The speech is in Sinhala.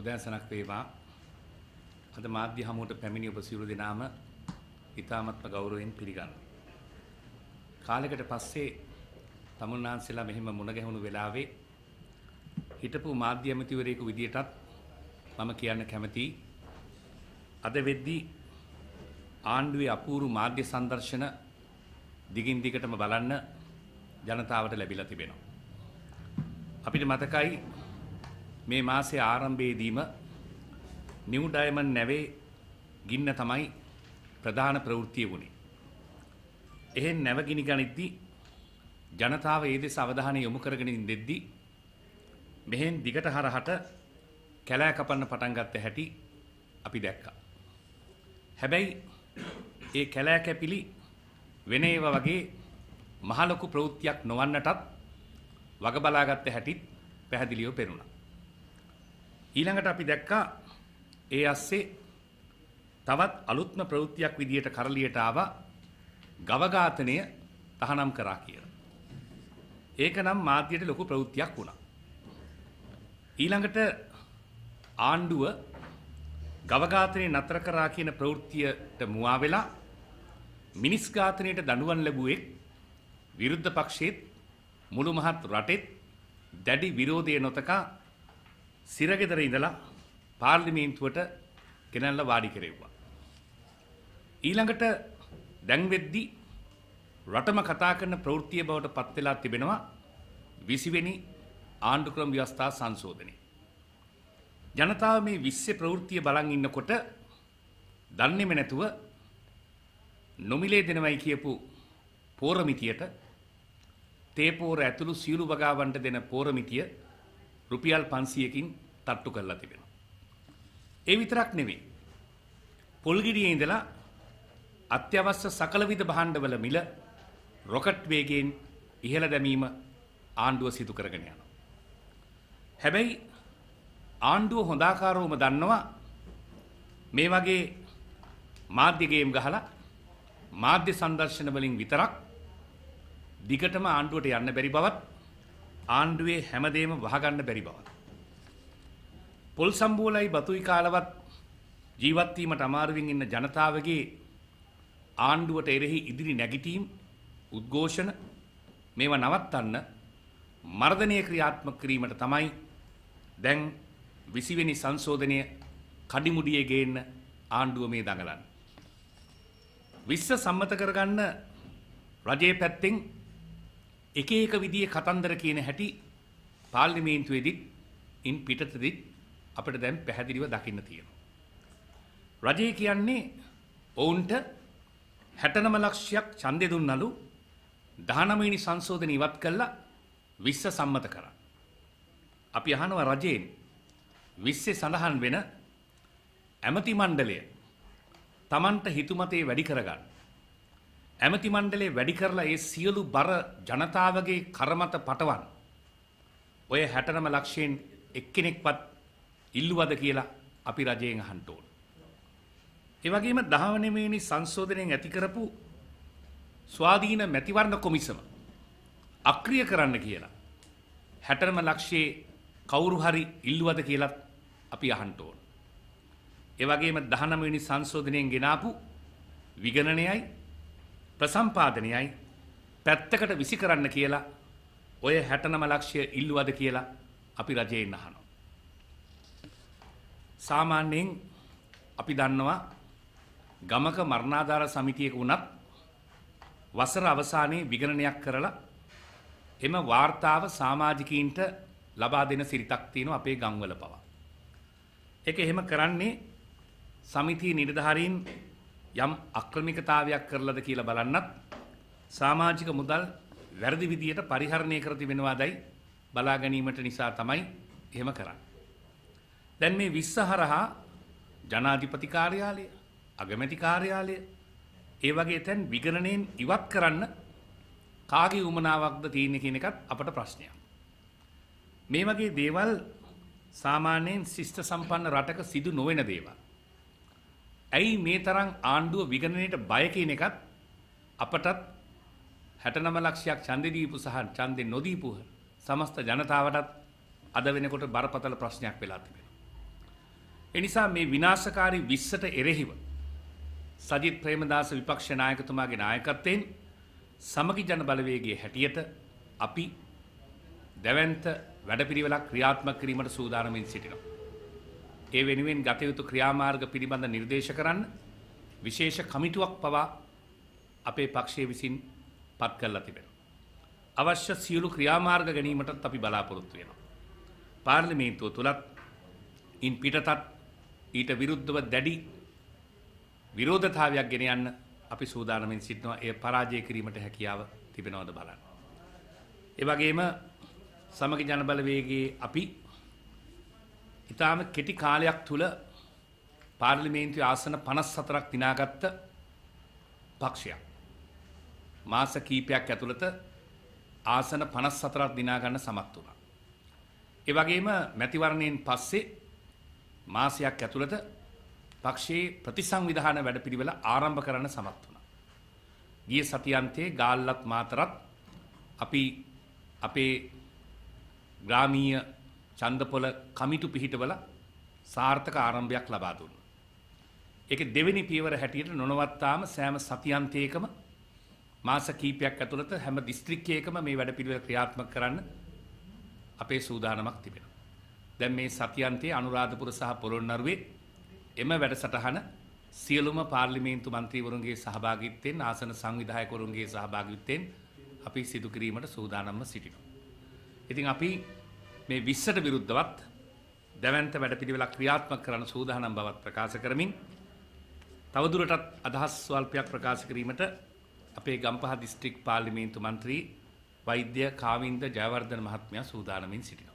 උදෑසනක් වේවා. අද මාධ්‍ය හමුවට පැමිණි ඔබ සියලු දෙනාම ඉතාමත්ම ගෞරවයෙන් පිළිගන්නවා. කාලයකට පස්සේ තමුන් වහන්සේලා මෙහෙම මුණ ගැහුණු වෙලාවේ හිටපු මාධ්‍ය ඇමතිවරයෙකු විදියටත් මම කියන්න කැමතියි. අද වෙද්දී ආණ්ඩුවේ අපූරු මාධ්‍ය සංදර්ශන දිගින් දිගටම බලන්න ජනතාවට ලැබිලා තිබෙනවා. අපිට මතකයි මේ මාසේ ආරම්භයේදීම නිව් ඩයමන්ඩ් නැවේ ගින්න තමයි ප්‍රධාන ප්‍රවෘත්තිය වුණේ. එහෙන් නැව ගිනි ගනිද්දී ජනතාව ඒ දෙස අවධානය යොමු කරගෙන ඉඳෙද්දී මෙහෙන් දිගට හරහට කැලෑ කපන්න පටන් ගත්ත හැටි අපි දැක්කා. හැබැයි ඒ කැලෑ කැපිලි වෙන ඒවා වගේ මහලොකු ප්‍රවෘත්තියක් නොවන්නටත් වග බලාගත්ත හැටිත් පැහැදිලිව පෙනුණා. ඊළඟට අපි දැක්කා ඒ අස්සේ තවත් අලුත්ම ප්‍රවෘත්තියක් විදියට කරලියට ආවා ගවඝාතනය තහනම් කරා කියලා. ඒක නම් මාධ්‍යයට ලොකු ප්‍රවෘත්තියක් වුණා. ඊළඟට ආණ්ඩුව ගවඝාතනය නතර කරා කියන ප්‍රවෘත්තියට මුවා වෙලා මිනිස් ඝාතනයට දඬුවම් ලැබුවේ විරුද්ධ පක්ෂයේ මුළු මහත් රටෙත් දැඩි විරෝධය නොතකා සිරගෙදර ඉඳලා පාර්ලිමේන්තුවට ගෙනල්ලා වාඩි කෙරෙව්වා. ඊළඟට දැන් වෙද්දි රටම කතා කරන ප්‍රවෘත්තිය බවට පත් වෙලා තිබෙනවා 20 වෙනි ආණ්ඩුක්‍රම ව්‍යවස්ථා සංශෝධනය. ජනතාව මේ 20 ප්‍රවෘත්තිය බලන් ඉන්නකොට දන්නේම නැතුව නොමිලේ දෙනවයි කියපු පෝරමිතියට තේ පෝර ඇතුළු සියලු වගාවන්ට දෙන පෝරමිතිය රුපියල් 500කින් තට්ටු කරලා තිබෙනවා. ඒ විතරක් නෙවෙයි. පොල්ගිරියේ ඉඳලා අත්‍යවශ්‍ය සකලවිධ භාණ්ඩවල මිල රොකට් වේගයෙන් ඉහළ දැමීම ආණ්ඩුව සිදු කරගෙන යනවා. හැබැයි ආණ්ඩුව හොඳාකාරවම දන්නවා මේ වගේ මාධ්‍ය ගේම් ගහලා මාධ්‍ය සංදර්ශන වලින් විතරක් දිගටම ආණ්ඩුවට යන්න බැරි බවත් ආණ්ඩුවේ හැමදේම වහගන්න බැරි බව. පොල් සම්බූලයි බතුයි කාලවත් ජීවත්වීමට අමාරුවෙන් ඉන්න ජනතාවගේ ආණ්ඩුවට එරෙහි ඉදිරි නැගිටීම් උද්ඝෝෂණ මේවා නවත්තන්න මර්ධනය ක්‍රියාත්මක කිරීමට තමයි දැන් 20 වෙනි සංශෝධනය කඩිමුඩියේ ගේන්න ආණ්ඩුව මේ දඟලන්නේ. විශ්ව සම්මත කරගන්න රජයේ පැත්තෙන් එක එක විදිහේ කතන්දර කියන හැටි පාර්ලිමේන්තුවේදීත් ඉන් පිටතදීත් අපිට දැන් පැහැදිලිව දකින්න තියෙනවා. රජය කියන්නේ ඔවුන්ට 69 ලක්ෂයක් ඡන්දය දුන්නලු 19 වෙනි සංශෝධන ඉවත් කළා 20 සම්මත කරා. අපි අහනවා රජයෙන් 20 සඳහන් වෙන ඇමති මණ්ඩලය Tamanට හිතුමතේ වැඩි කරගන්න ඇමති මණ්ඩලේ වැඩි කරලා ඒ සියලු බර ජනතාවගේ කරමත පටවන්. ඔය හැටනම ලක්ෂයෙන් එක්කෙනෙක්වත් ඉල්ලුවද කියලා අපි රජයෙන් අහන්න ඕන. ඒ වගේම දහවනෙමේනි සංශෝධනයෙන් ඇති කරපු ස්වාධීන මැතිවරණ කොමිසම අක්‍රිය කරන්න කියලා. හැටනම ලක්ෂයේ කවුරු හරි ඉල්ලුවද කියලත් අපි අහන්න ඕන. ඒ වගේම 19 වෙනි සංශෝධනයෙන් ගෙනාපු විගණනයයි ප්‍රසම්පාදනයයි පැත්තකට විසි කරන්න කියලා ඔය හැටනම ලක්ෂය ඉල්ලුවද කියලා අපි රජයෙන් අහනවා. සාමාන්‍යයෙන් අපි දන්නවා ගමක මරණාධාර සමිතියක වුණත් වසර අවසානයේ විගණනයක් කරලා එම වාර්තාව සමාජිකීන්ට ලබා දෙන සිරිතක් තියෙනවා අපේ ගම්වල පවා. ඒක එහෙම කරන්නේ සමිතියේ නිලධාරීන් යම් අක්‍රමිකතාවයක් කරලද කියලා බලන්නත් සමාජික මුදල් වැරදි විදියට පරිහරණය කර තිබෙනවාදයි බලා ගැනීමට නිසා තමයි එහෙම කරන්නේ. දැන් මේ විස්සහරහා ජනාධිපති කාර්යාලය, අගමැති කාර්යාලය ඒ වගේ තැන් විගණනයෙන් ඉවත් කරන්න කාගේ උමනාවක්ද තියෙන්නේ කියන එකත් අපට ප්‍රශ්නයක්. මේ වගේ දේවල් සාමාන්‍යයෙන් ශිෂ්ට සම්පන්න රටක සිදු නොවන දේවල්. ඇයි මේ තරම් ආණ්ඩුව විගණනයට බය කියන එකත් අපටත් 69 ලක්ෂයක් ඡන්දේ දීපු සහ ඡන්දේ නොදීපු සමස්ත ජනතාවටත් අද වෙනකොට බරපතල ප්‍රශ්නයක් වෙලා තිබෙනවා. ඒ නිසා මේ විනාශකාරී 20ට එරෙහිව සජිත් ප්‍රේමදාස විපක්ෂ නායකතුමාගේ නායකත්වයෙන් සමගි ජන බලවේගයේ හැටියට අපි දැවැන්ත වැඩපිළිවෙලක් ක්‍රියාත්මක කිරීමට සූදානමින් සිටිනවා. ඒ වෙනුවෙන් ගතයුතු ක්‍රියාමාර්ග පිළිබඳ නිර්දේශ කරන්න විශේෂ කමිටුවක් පවා අපේ පක්ෂය විසින් පත් කරලා තිබෙන. අවශ්‍ය සියලු ක්‍රියාමාර්ග ගැනීමටත් අපි බලාපොරොත්තු වෙනවා. පාර්ලිමේන්තුව තුළත් ඉන් පිටතත් ඊට විරුද්ධව දැඩි විරෝධතාවයක් ගෙන යන්න අපි සූදානමින් සිටිනවා ඒ පරාජය කිරීමට හැකියාව තිබෙනවද බලන්න. ඒ වගේම සමග ජනබලවේගයේ අපි ඉතාම කෙටි කාලයක් තුළ පාර්ලිමේන්තු ආසන පනස් සතරක් දිනාගත්ත පක්ෂයක්. මාස කීපයක් ඇතුළත ආසන පනස් සතරක් දිනාගන්න සමත් වුණා. එවගේම මැතිවරණයෙන් පස්සේ මාසයක් ඇතුළත පක්ෂයේ ප්‍රතිසංවිධාන වැඩපිළිවෙල ආරම්භ කරන්න සමත් වුණා. ගිය සතියන්තයේ ගාල්ලත් මාතරත් අපි අපේ ග්‍රාමීය චන්දපොළ කමිටු පිහිටවල සාර්ථක ආරම්භයක් ලබා දුන්න. ඒක දෙවෙනි පියවර හැටියට නොනවත්තාම සෑම සතියන්තයකම මාස කීපයක් ඇතුළත හැම දිස්ත්‍රික්කයකම මේ වැඩපිළිවෙල ක්‍රියාත්මක කරන්න අපේ සූදානමක් තිබෙනවා. දැන් මේ සතියන්තයේ අනුරාධපුර සහ පොළොන්නරුවේ එම වැඩසටහන සියලුම පාර්ලිමේන්තු මන්ත්‍රීවරුන්ගේ සහභාගිත්වයෙන් ආසන සංවිධායකවරුන්ගේ සහභාගිත්වයෙන් අපි සිදු කිරීමට සූදානම්ව සිටිනවා. ඉතින් අපි මේ 20ට විරුද්ධවත් දැවැන්ත වැඩපිළිවෙලක් ක්‍රියාත්මක කරන සූදානම් බවත් ප්‍රකාශ කරමින් තවදුරටත් අදහස් ස්වල්පයක් ප්‍රකාශ කිරීමට අපේ ගම්පහ දිස්ත්‍රික් පාර්ලිමේන්තු මන්ත්‍රී වෛද්‍ය කාවින්ද ජයවර්ධන මහත්මයා සූදානමින් සිටිනවා.